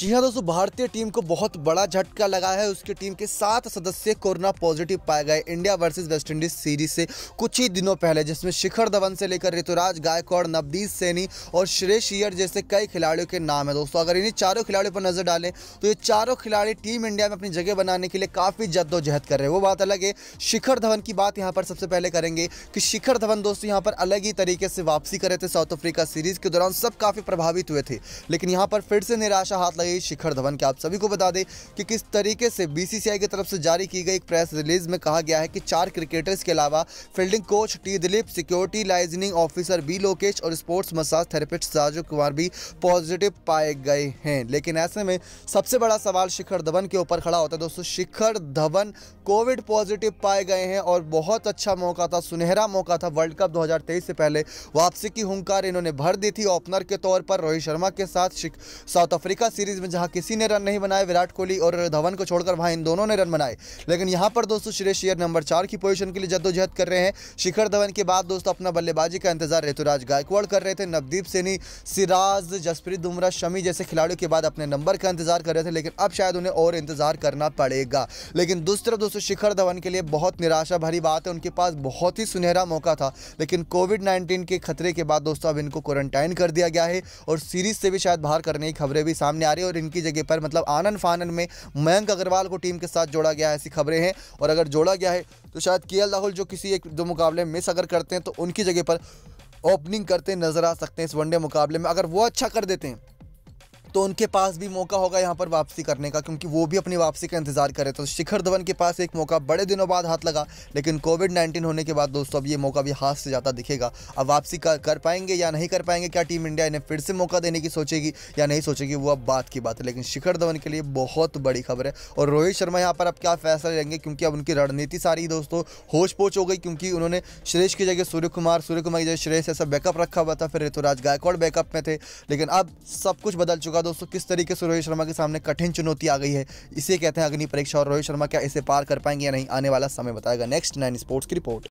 जी हाँ दोस्तों भारतीय टीम को बहुत बड़ा झटका लगा है उसकी टीम के सात सदस्य कोरोना पॉजिटिव पाए गए इंडिया वर्सेस वेस्टइंडीज सीरीज से कुछ ही दिनों पहले जिसमें शिखर धवन से लेकर ऋतुराज गायकवाड़ नवदीप सैनी और श्रेष ईयर जैसे कई खिलाड़ियों के नाम है दोस्तों अगर इन्हीं चारों खिलाड़ियों पर नजर डालें तो ये चारों खिलाड़ी टीम इंडिया में अपनी जगह बनाने के लिए काफ़ी जद्दोजहद कर रहे हैं वो बात अलग है शिखर धवन की बात यहाँ पर सबसे पहले करेंगे कि शिखर धवन दोस्तों यहाँ पर अलग ही तरीके से वापसी करे थे साउथ अफ्रीका सीरीज के दौरान सब काफ़ी प्रभावित हुए थे लेकिन यहाँ पर फिर से निराशा हाथ लगे ये शिखर धवन के आप सभी को बता दें कि किस तरीके से बीसीसीआई की तरफ से जारी की गई एक प्रेस रिलीज में कहा गया है कि चार क्रिकेटर्स के अलावा fielding coach T Dilip security liaisoning officer B Lokesh और sports massage therapist Raju Kumar भी पॉजिटिव पाए गए हैं लेकिन ऐसे में सबसे बड़ा सवाल शिखर धवन के ऊपर खड़ा होता है दोस्तों शिखर धवन कोविड पॉजिटिव पाए गए हैं और बहुत अच्छा मौका था सुनहरा मौका था वर्ल्ड कप 2023 से पहले वापसी की हुंकार इन्होंने भर दी थी ओपनर के तौर पर रोहित शर्मा के साथ साउथ अफ्रीका सीरीज सीरीज में जहां किसी ने रन नहीं बनाए विराट कोहली और धवन को छोड़कर वहां इन दोनों ने रन बनाए लेकिन यहां पर दोस्तों श्रेष शेयर नंबर चार की पोजीशन के लिए जद्दोजहद कर रहे हैं शिखर धवन के बाद दोस्तों अपना बल्लेबाजी का इंतजार ऋतुराज गायकवाड़ कर रहे थे नवदीप सैनी सिराज जसप्रीत बुमराह शमी जैसे खिलाड़ियों के बाद अपने नंबर का इंतजार कर रहे थे लेकिन अब शायद उन्हें और इंतजार करना पड़ेगा लेकिन दूसरी तरफ दोस्तों शिखर धवन के लिए बहुत निराशा भरी बात है उनके पास बहुत ही सुनहरा मौका था लेकिन कोविड नाइन्टीन के खतरे के बाद दोस्तों अब इनको क्वारंटाइन कर दिया गया है और सीरीज से भी शायद बाहर करने की खबरें भी सामने आ रही रहे और इनकी जगह पर मतलब आनंद फानन में मयंक अग्रवाल को टीम के साथ जोड़ा गया है ऐसी खबरें हैं और अगर जोड़ा गया है तो शायद के राहुल जो किसी एक दो मुकाबले मिस अगर करते हैं तो उनकी जगह पर ओपनिंग करते नजर आ सकते हैं इस वनडे मुकाबले में अगर वो अच्छा कर देते हैं तो उनके पास भी मौका होगा यहाँ पर वापसी करने का क्योंकि वो भी अपनी वापसी का इंतजार कर रहे थे तो शिखर धवन के पास एक मौका बड़े दिनों बाद हाथ लगा लेकिन कोविड नाइन्टीन होने के बाद दोस्तों अब ये मौका भी हाथ से जाता दिखेगा अब वापसी कर, कर पाएंगे या नहीं कर पाएंगे क्या टीम इंडिया इन्हें फिर से मौका देने की सोचेगी या नहीं सोचेगी वो अब बात की बात है लेकिन शिखर धवन के लिए बहुत बड़ी खबर है और रोहित शर्मा यहाँ पर अब क्या फैसला लेंगे क्योंकि अब उनकी रणनीति सारी दोस्तों होश पोच हो गई क्योंकि उन्होंने श्रेष की जगह सूर्य कुमार सूर्य कुमार की जगह श्रेष ऐसा बैकअप रखा हुआ था फिर ऋतुराज गायकवाड़ बैकअप में थे लेकिन अब सब कुछ बदल चुका दोस्तों किस तरीके से रोहित शर्मा के सामने कठिन चुनौती आ गई है इसे कहते हैं अग्नि परीक्षा और रोहित शर्मा क्या इसे पार कर पाएंगे या नहीं आने वाला समय बताएगा नेक्स्ट नाइन स्पोर्ट्स की रिपोर्ट